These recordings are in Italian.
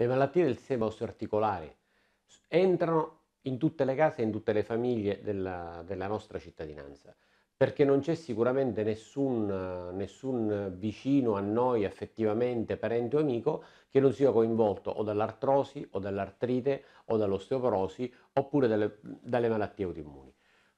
Le malattie del sistema articolare entrano in tutte le case e in tutte le famiglie della, della nostra cittadinanza, perché non c'è sicuramente nessun, nessun, vicino a noi affettivamente, parente o amico, che non sia coinvolto o dall'artrosi o dall'artrite o dall'osteoporosi oppure dalle, dalle malattie autoimmuni.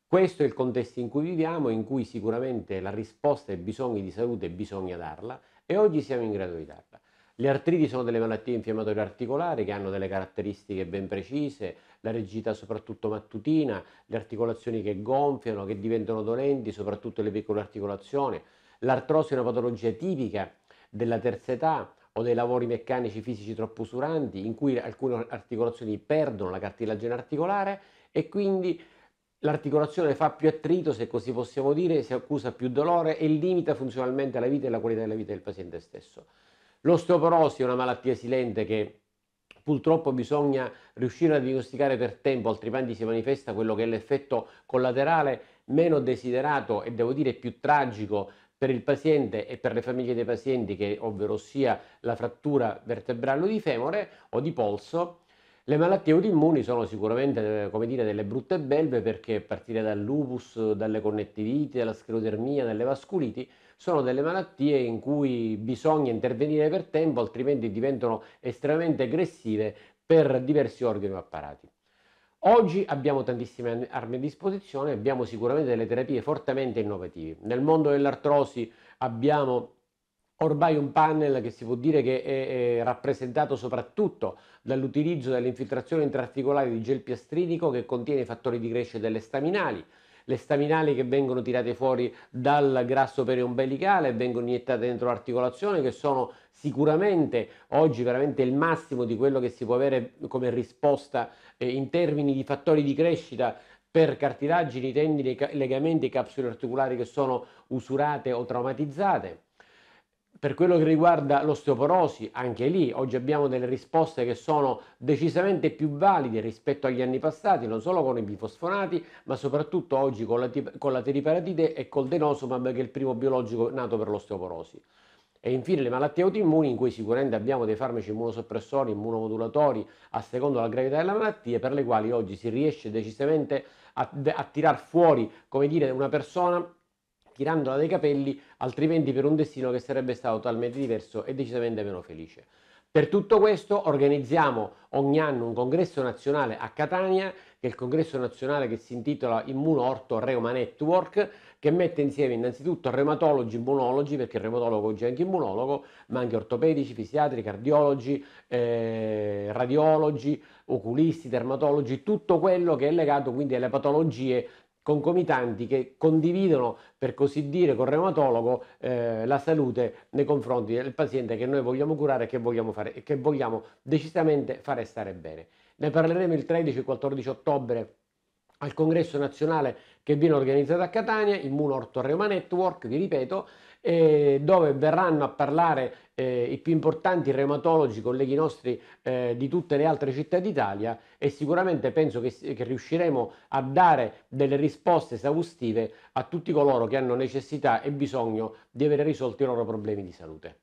Questo è il contesto in cui viviamo, in cui sicuramente la risposta ai bisogni di salute bisogna darla e oggi siamo in grado di darla. Le artriti sono delle malattie infiammatorie articolari che hanno delle caratteristiche ben precise, la rigidità soprattutto mattutina, le articolazioni che gonfiano, che diventano dolenti, soprattutto le piccole articolazioni. L'artrosi è una patologia tipica della terza età o dei lavori meccanici fisici troppo usuranti in cui alcune articolazioni perdono la cartilagine articolare e quindi l'articolazione fa più attrito, se così possiamo dire, si accusa più dolore e limita funzionalmente la vita e la qualità della vita del paziente stesso. L'osteoporosi è una malattia silente che purtroppo bisogna riuscire a diagnosticare per tempo, altrimenti si manifesta quello che è l'effetto collaterale meno desiderato e devo dire più tragico per il paziente e per le famiglie dei pazienti, che ovvero sia la frattura vertebrale o di femore o di polso, le malattie autoimmuni sono sicuramente eh, dire, delle brutte belve perché a partire dal lupus, dalle connettiviti, dalla sclerodermia, dalle vasculiti, sono delle malattie in cui bisogna intervenire per tempo, altrimenti diventano estremamente aggressive per diversi organi o apparati. Oggi abbiamo tantissime armi a disposizione, abbiamo sicuramente delle terapie fortemente innovative. Nel mondo dell'artrosi abbiamo ormai un panel che si può dire che è, è rappresentato soprattutto dall'utilizzo dell'infiltrazione intraarticolare di gel piastrinico che contiene i fattori di crescita delle staminali, le staminali che vengono tirate fuori dal grasso periombellicale e vengono iniettate dentro l'articolazione che sono sicuramente oggi veramente il massimo di quello che si può avere come risposta eh, in termini di fattori di crescita per cartilagini, tendini, legamenti e capsule articolari che sono usurate o traumatizzate per quello che riguarda l'osteoporosi, anche lì oggi abbiamo delle risposte che sono decisamente più valide rispetto agli anni passati, non solo con i bifosfonati, ma soprattutto oggi con la, con la teriparatite e col denosumab, che è il primo biologico nato per l'osteoporosi. E infine le malattie autoimmuni in cui sicuramente abbiamo dei farmaci immunosoppressori, immunomodulatori a seconda della gravità della malattia, per le quali oggi si riesce decisamente a, a tirar fuori, come dire, una persona tirandola dai capelli, altrimenti per un destino che sarebbe stato totalmente diverso e decisamente meno felice. Per tutto questo organizziamo ogni anno un congresso nazionale a Catania, che è il congresso nazionale che si intitola Immuno Orto Reuma Network, che mette insieme innanzitutto reumatologi, immunologi, perché il reumatologo oggi è anche immunologo, ma anche ortopedici, fisiatri, cardiologi, eh, radiologi, oculisti, dermatologi, tutto quello che è legato quindi alle patologie concomitanti che condividono, per così dire, con il reumatologo eh, la salute nei confronti del paziente che noi vogliamo curare e che vogliamo, fare, che vogliamo decisamente fare stare bene. Ne parleremo il 13 14 ottobre al congresso nazionale che viene organizzato a Catania, Immuno Ortorreuma Network, vi ripeto, eh, dove verranno a parlare eh, i più importanti reumatologi, colleghi nostri eh, di tutte le altre città d'Italia e sicuramente penso che, che, riusciremo a dare delle risposte esaustive a tutti coloro che hanno necessità e bisogno di avere risolti i loro problemi di salute.